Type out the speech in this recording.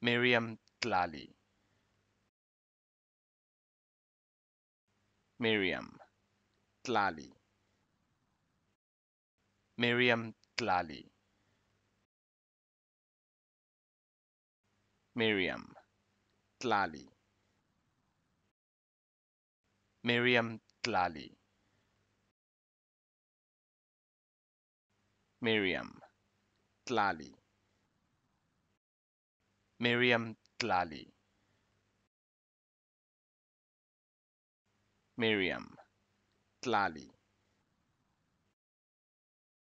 Miriam Tlali. Miriam Tlali. Miriam Tlali. Miriam Tlali. Miriam Tlali. Miriam Tlali. Miriam Tlali. Miriam Tlali.